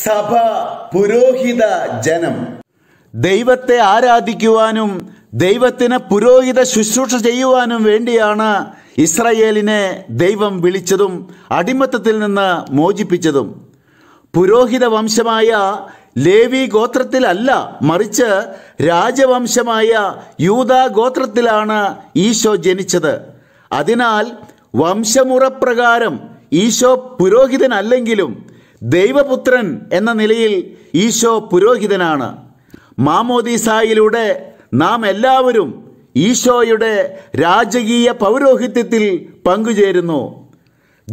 സഭ പുരോഹിത ജനം ദൈവത്തെ ആരാധിക്കുവാനും ദൈവത്തിന് പുരോഹിത ശുശ്രൂഷ ചെയ്യുവാനും വേണ്ടിയാണ് ഇസ്രയേലിനെ ദൈവം വിളിച്ചതും അടിമത്തത്തിൽ നിന്ന് മോചിപ്പിച്ചതും പുരോഹിത വംശമായ ലേവി ഗോത്രത്തിലല്ല മറിച്ച് രാജവംശമായ യൂതാ ഗോത്രത്തിലാണ് ഈശോ ജനിച്ചത് അതിനാൽ വംശമുറപ്രകാരം ഈശോ പുരോഹിതനല്ലെങ്കിലും ദൈവപുത്രൻ എന്ന നിലയിൽ ഈശോ പുരോഹിതനാണ് മാമോദീസായിലൂടെ നാം എല്ലാവരും ഈശോയുടെ രാജകീയ പൗരോഹിത്യത്തിൽ പങ്കുചേരുന്നു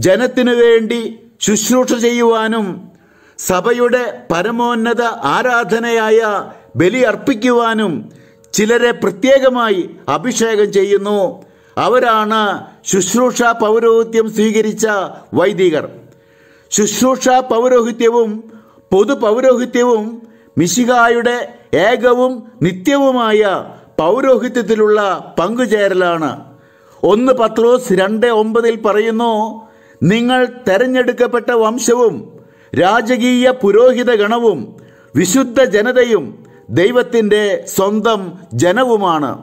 ജനത്തിനു വേണ്ടി ശുശ്രൂഷ ചെയ്യുവാനും സഭയുടെ പരമോന്നത ആരാധനയായ ബലി അർപ്പിക്കുവാനും ചിലരെ പ്രത്യേകമായി അഭിഷേകം ചെയ്യുന്നു അവരാണ് ശുശ്രൂഷ പൗരോഹിത്യം സ്വീകരിച്ച വൈദികർ ശുശ്രൂഷ പൗരോഹിത്യവും പൊതു പൗരോഹിത്യവും മിശികായുടെ ഏകവും നിത്യവുമായ പൗരോഹിത്യത്തിലുള്ള പങ്കുചേരലാണ് ഒന്ന് പത്രോസ് രണ്ട് ഒമ്പതിൽ പറയുന്നു നിങ്ങൾ തെരഞ്ഞെടുക്കപ്പെട്ട വംശവും രാജകീയ പുരോഹിത ഗണവും വിശുദ്ധ ജനതയും ദൈവത്തിൻ്റെ സ്വന്തം ജനവുമാണ്